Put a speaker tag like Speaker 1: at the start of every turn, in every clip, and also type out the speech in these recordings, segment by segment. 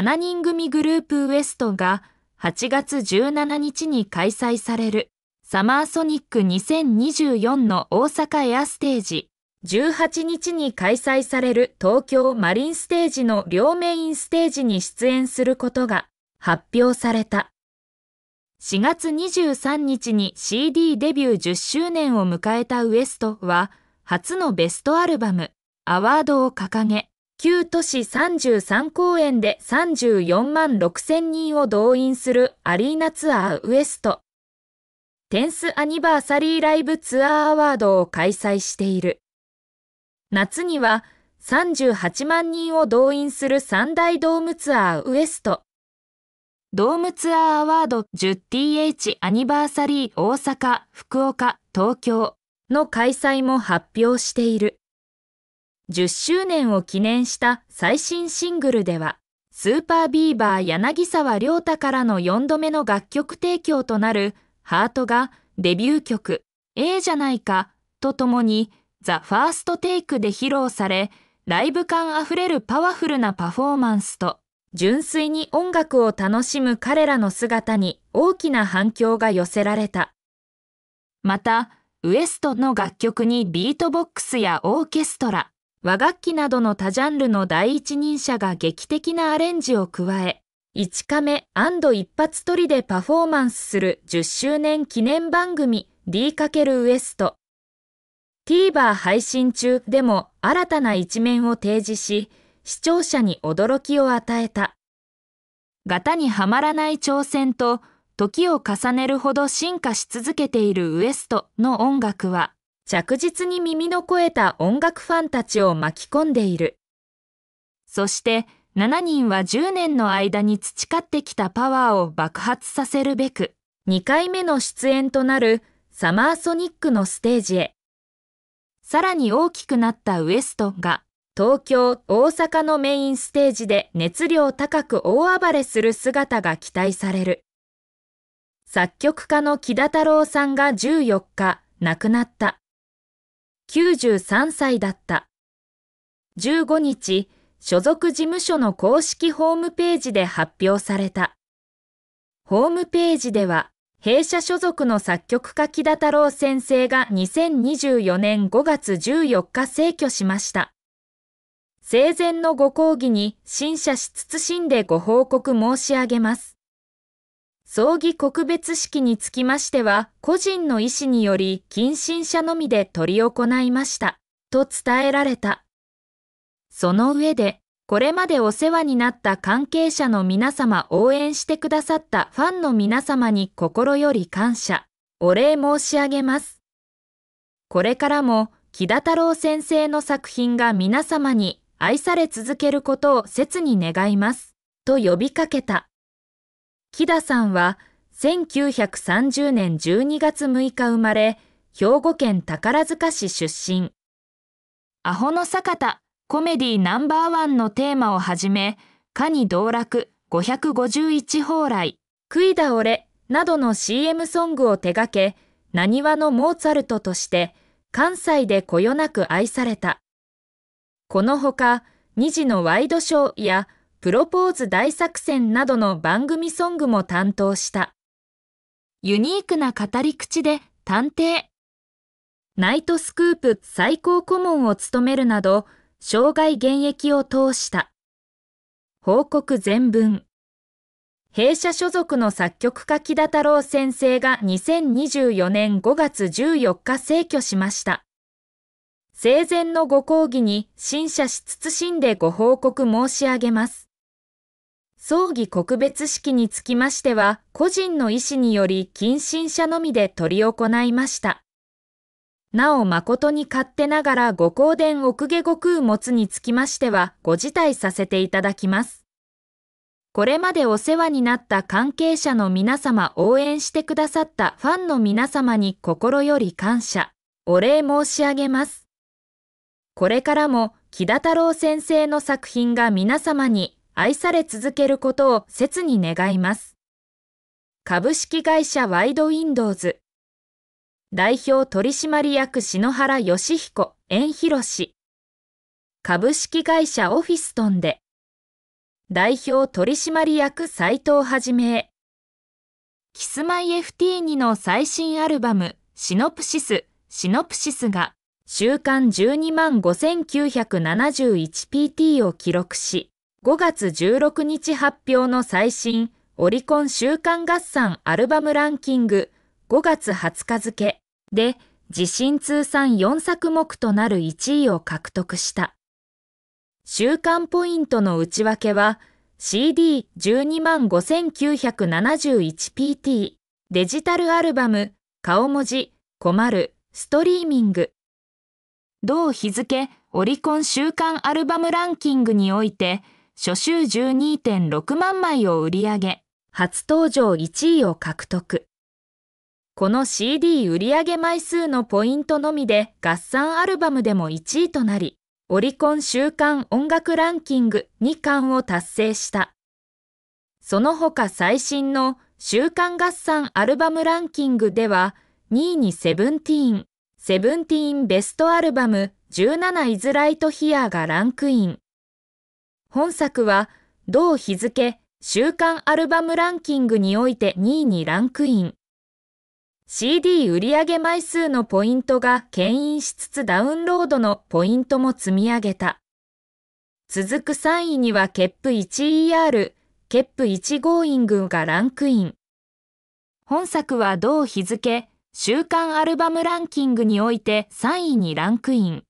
Speaker 1: 7人組グループウエストが8月17日に開催されるサマーソニック2024の大阪エアステージ、18日に開催される東京マリンステージの両メインステージに出演することが発表された。4月23日に CD デビュー10周年を迎えたウエストは初のベストアルバム、アワードを掲げ、旧都市33公演で34万6千人を動員するアリーナツアーウエスト。10th アニバーサリーライブツアーアワードを開催している。夏には38万人を動員する三大ドームツアーウエスト。ドームツアーアワード 10th アニバーサリー大阪、福岡、東京の開催も発表している。10周年を記念した最新シングルでは、スーパービーバー柳沢亮太からの4度目の楽曲提供となるハートがデビュー曲ええじゃないかとともにザ・ファーストテイクで披露され、ライブ感あふれるパワフルなパフォーマンスと、純粋に音楽を楽しむ彼らの姿に大きな反響が寄せられた。また、ウエストの楽曲にビートボックスやオーケストラ、和楽器などの多ジャンルの第一人者が劇的なアレンジを加え、1カメ一発撮りでパフォーマンスする10周年記念番組 D× ウエスト。TVer 配信中でも新たな一面を提示し、視聴者に驚きを与えた。型にはまらない挑戦と、時を重ねるほど進化し続けているウエストの音楽は、着実に耳の肥えた音楽ファンたちを巻き込んでいる。そして7人は10年の間に培ってきたパワーを爆発させるべく、2回目の出演となるサマーソニックのステージへ。さらに大きくなったウエストが、東京、大阪のメインステージで熱量高く大暴れする姿が期待される。作曲家の木田太郎さんが14日亡くなった。93歳だった。15日、所属事務所の公式ホームページで発表された。ホームページでは、弊社所属の作曲家木田太郎先生が2024年5月14日逝去しました。生前のご講義に審査し謹んでご報告申し上げます。葬儀告別式につきましては、個人の意思により近親者のみで執り行いました、と伝えられた。その上で、これまでお世話になった関係者の皆様応援してくださったファンの皆様に心より感謝、お礼申し上げます。これからも、木田太郎先生の作品が皆様に愛され続けることを切に願います、と呼びかけた。木田さんは1930年12月6日生まれ、兵庫県宝塚市出身。アホの坂田コメディナンバーワンのテーマをはじめ、カニ道楽551蓬来、食いだ俺などの CM ソングを手掛け、何話のモーツァルトとして関西でこよなく愛された。このほか、2のワイドショーやプロポーズ大作戦などの番組ソングも担当した。ユニークな語り口で探偵。ナイトスクープ最高顧問を務めるなど、生涯現役を通した。報告全文。弊社所属の作曲家木田太郎先生が2024年5月14日逝去しました。生前のご講義に審査し謹んでご報告申し上げます。葬儀告別式につきましては、個人の意思により近親者のみで執り行いました。なお誠に勝手ながらご香典奥下悟空持つにつきましては、ご辞退させていただきます。これまでお世話になった関係者の皆様応援してくださったファンの皆様に心より感謝、お礼申し上げます。これからも木田太郎先生の作品が皆様に愛され続けることを切に願います。株式会社ワイドウィンドウズ代表取締役篠原義彦円広氏株式会社オフィストンで代表取締役斎藤はじめキスマイ FT2 の最新アルバムシノプシスシノプシスが週間12万 5971pt を記録し5月16日発表の最新オリコン週間合算アルバムランキング5月20日付で自身通算4作目となる1位を獲得した。週間ポイントの内訳は CD12 万 5971PT デジタルアルバム顔文字困るストリーミング同日付オリコン週間アルバムランキングにおいて初週12.6万枚を売り上げ、初登場1位を獲得。この CD 売上枚数のポイントのみで合算アルバムでも1位となり、オリコン週間音楽ランキング2冠を達成した。その他最新の週間合算アルバムランキングでは、2位にセブンティーン、セブンティーンベストアルバム17イズライトヒアーがランクイン。本作は同日付週間アルバムランキングにおいて2位にランクイン。CD 売上枚数のポイントが牽引しつつダウンロードのポイントも積み上げた。続く3位にはケップ 1ER、ケップ1ゴーイングがランクイン。本作は同日付、週間アルバムランキングにおいて3位にランクイン。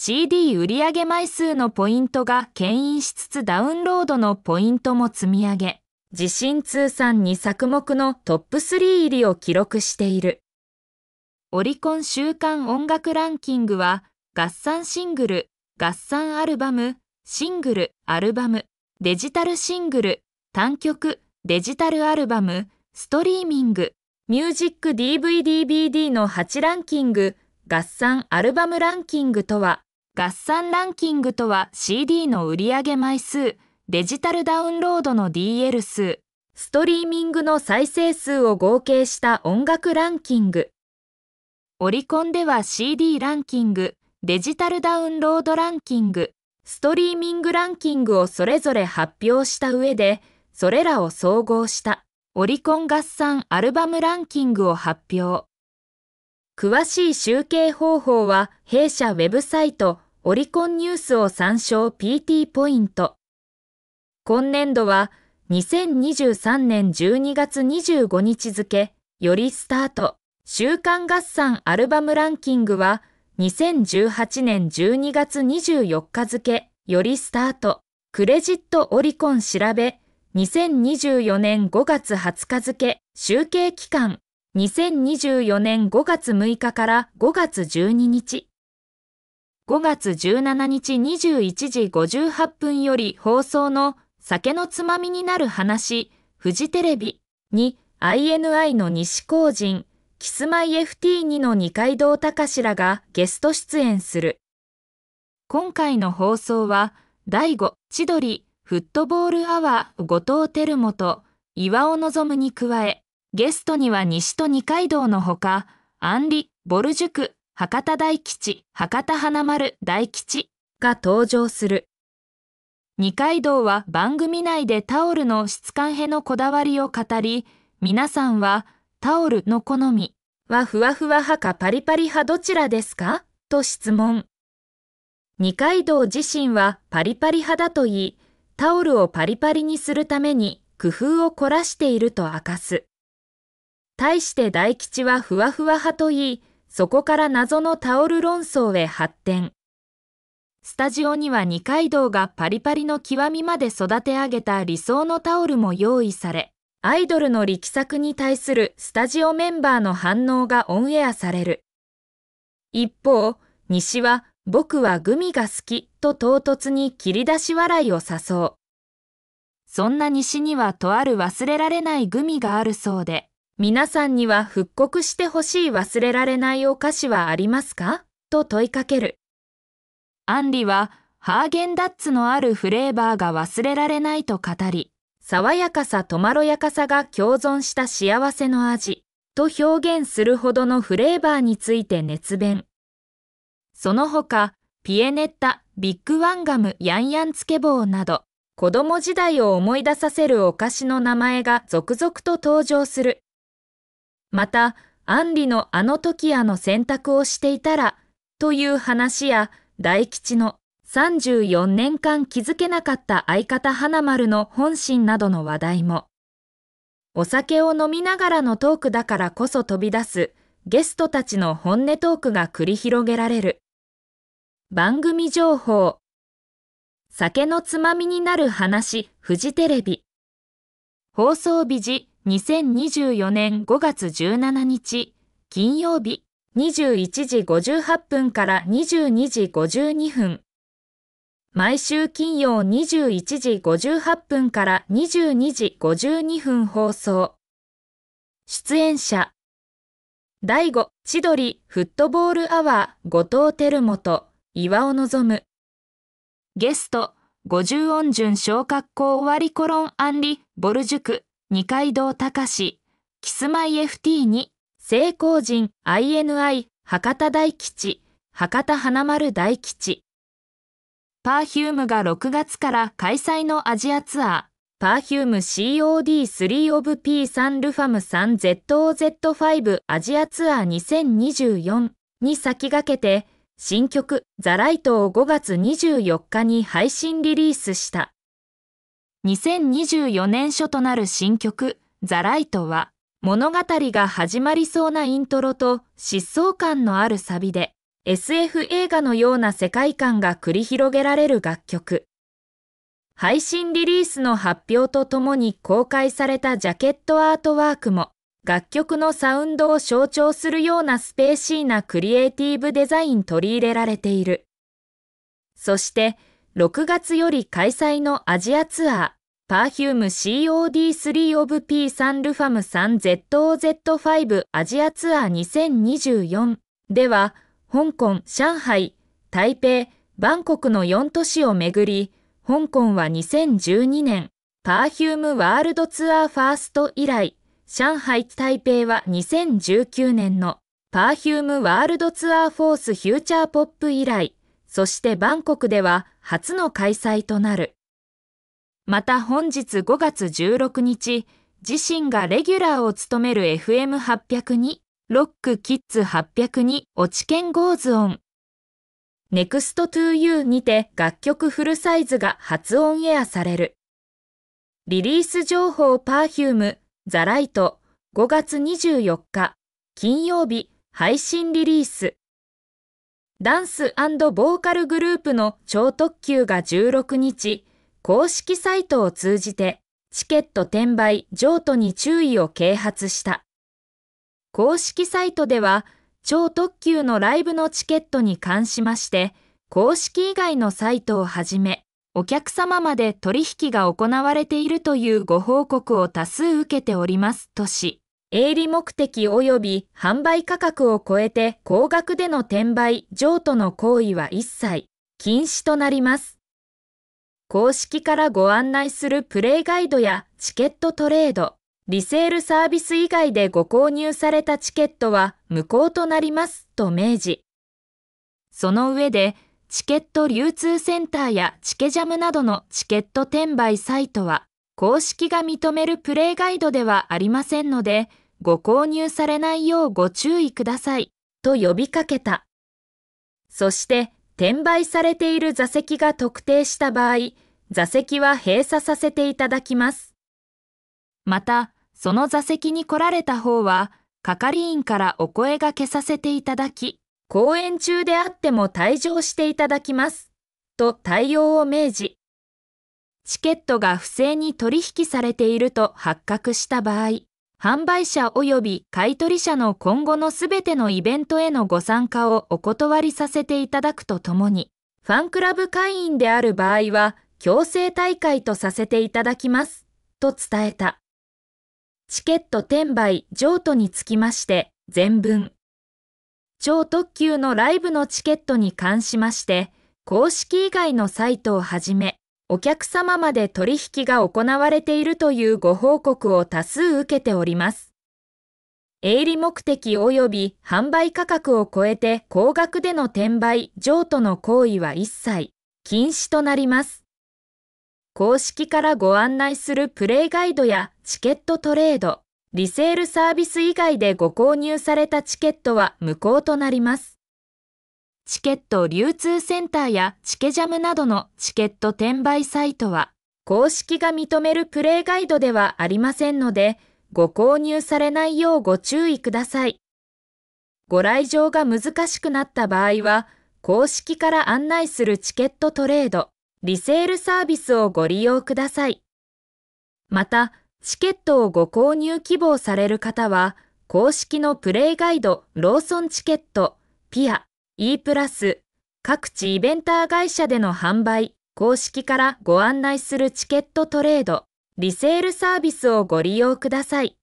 Speaker 1: CD 売上枚数のポイントが牽引しつつダウンロードのポイントも積み上げ、自身通算2作目のトップ3入りを記録している。オリコン週間音楽ランキングは、合算シングル、合算アルバム、シングル、アルバム、デジタルシングル、単曲、デジタルアルバム、ストリーミング、ミュージック DVDBD の8ランキング、合算アルバムランキングとは、合算ランキングとは CD の売上枚数、デジタルダウンロードの DL 数、ストリーミングの再生数を合計した音楽ランキング。オリコンでは CD ランキング、デジタルダウンロードランキング、ストリーミングランキングをそれぞれ発表した上で、それらを総合したオリコン合算アルバムランキングを発表。詳しい集計方法は弊社ウェブサイトオリコンニュースを参照 PT ポイント。今年度は2023年12月25日付、よりスタート、週刊合算アルバムランキングは2018年12月24日付、よりスタート、クレジットオリコン調べ、2024年5月20日付、集計期間、2024年5月6日から5月12日。5月17日21時58分より放送の酒のつまみになる話、フジテレビに INI の西工人、キスマイ FT2 の二階堂隆らがゲスト出演する。今回の放送は、第5千鳥フットボールアワー後藤輝元、岩尾望に加え、ゲストには西と二階堂のほか、アンリ・ボル塾、博多大吉、博多花丸大吉が登場する。二階堂は番組内でタオルの質感へのこだわりを語り、皆さんはタオルの好みはふわふわ派かパリパリ派どちらですかと質問。二階堂自身はパリパリ派だと言い、タオルをパリパリにするために工夫を凝らしていると明かす。対して大吉はふわふわ派と言い、そこから謎のタオル論争へ発展。スタジオには二階堂がパリパリの極みまで育て上げた理想のタオルも用意され、アイドルの力作に対するスタジオメンバーの反応がオンエアされる。一方、西は僕はグミが好きと唐突に切り出し笑いを誘う。そんな西にはとある忘れられないグミがあるそうで、皆さんには復刻してほしい忘れられないお菓子はありますかと問いかける。アンリは、ハーゲンダッツのあるフレーバーが忘れられないと語り、爽やかさとまろやかさが共存した幸せの味と表現するほどのフレーバーについて熱弁。その他、ピエネッタ、ビッグワンガム、ヤンヤンつけ棒など、子供時代を思い出させるお菓子の名前が続々と登場するまた、アンリのあの時あの選択をしていたらという話や大吉の34年間気づけなかった相方花丸の本心などの話題も。お酒を飲みながらのトークだからこそ飛び出すゲストたちの本音トークが繰り広げられる。番組情報。酒のつまみになる話、フジテレビ。放送日時2024年5月17日、金曜日、21時58分から22時52分。毎週金曜21時58分から22時52分放送。出演者。第五、千鳥、フットボールアワー、後藤輝元、岩尾望。む。ゲスト、五十音順小学校終わりコロンアンリ、ボル塾。二階堂隆キスマイ FT に成功人 INI 博多大吉博多花丸大吉パーヒュームが6月から開催のアジアツアーパーヒューム COD3 オブ P3 ルファム 3ZOZ5 アジアツアー2024に先駆けて新曲ザライトを5月24日に配信リリースした。2024年初となる新曲「ザ・ライトは物語が始まりそうなイントロと疾走感のあるサビで SF 映画のような世界観が繰り広げられる楽曲配信リリースの発表とともに公開されたジャケットアートワークも楽曲のサウンドを象徴するようなスペーシーなクリエイティブデザイン取り入れられているそして6月より開催のアジアツアー、Perfume COD3 of P3 ルファム 3ZOZ5 アジアツアー2024では、香港、上海、台北、バンコクの4都市をめぐり、香港は2012年、Perfume ワールドツアーファースト以来、上海、台北は2019年の Perfume ワールドツアーフォースフューチャーポップ以来、そしてバンコクでは初の開催となる。また本日5月16日、自身がレギュラーを務める FM800 に、ロックキッズ800に、オチケンゴーズオン。ネクストトゥーユーにて楽曲フルサイズが初オンエアされる。リリース情報パーフューム、ザライト5月24日金曜日配信リリース。ダンスボーカルグループの超特急が16日、公式サイトを通じてチケット転売、譲渡に注意を啓発した。公式サイトでは、超特急のライブのチケットに関しまして、公式以外のサイトをはじめ、お客様まで取引が行われているというご報告を多数受けておりますとし、営利目的及び販売価格を超えて高額での転売、譲渡の行為は一切禁止となります。公式からご案内するプレイガイドやチケットトレード、リセールサービス以外でご購入されたチケットは無効となりますと明示。その上で、チケット流通センターやチケジャムなどのチケット転売サイトは、公式が認めるプレイガイドではありませんので、ご購入されないようご注意ください、と呼びかけた。そして、転売されている座席が特定した場合、座席は閉鎖させていただきます。また、その座席に来られた方は、係員からお声がけさせていただき、公演中であっても退場していただきます、と対応を命じ、チケットが不正に取引されていると発覚した場合、販売者及び買取者の今後のすべてのイベントへのご参加をお断りさせていただくとともに、ファンクラブ会員である場合は、強制大会とさせていただきます、と伝えた。チケット転売、譲渡につきまして、全文。超特急のライブのチケットに関しまして、公式以外のサイトをはじめ、お客様まで取引が行われているというご報告を多数受けております。営利目的及び販売価格を超えて高額での転売、譲渡の行為は一切禁止となります。公式からご案内するプレイガイドやチケットトレード、リセールサービス以外でご購入されたチケットは無効となります。チケット流通センターやチケジャムなどのチケット転売サイトは、公式が認めるプレイガイドではありませんので、ご購入されないようご注意ください。ご来場が難しくなった場合は、公式から案内するチケットトレード、リセールサービスをご利用ください。また、チケットをご購入希望される方は、公式のプレイガイド、ローソンチケット、ピア、E プラス各地イベンター会社での販売、公式からご案内するチケットトレード、リセールサービスをご利用ください。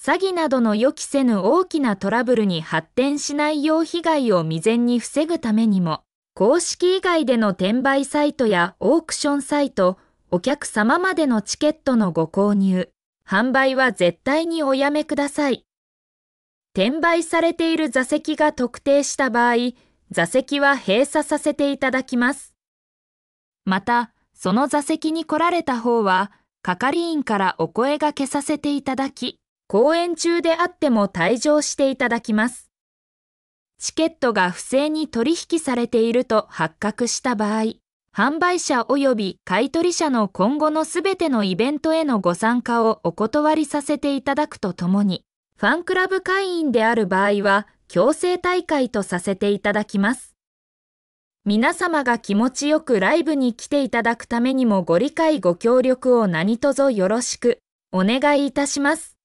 Speaker 1: 詐欺などの予期せぬ大きなトラブルに発展しないよう被害を未然に防ぐためにも、公式以外での転売サイトやオークションサイト、お客様までのチケットのご購入、販売は絶対におやめください。転売されている座席が特定した場合、座席は閉鎖させていただきます。また、その座席に来られた方は、係員からお声がけさせていただき、公演中であっても退場していただきます。チケットが不正に取引されていると発覚した場合、販売者及び買取者の今後のすべてのイベントへのご参加をお断りさせていただくとともに、ファンクラブ会員である場合は、強制大会とさせていただきます。皆様が気持ちよくライブに来ていただくためにもご理解ご協力を何卒よろしくお願いいたします。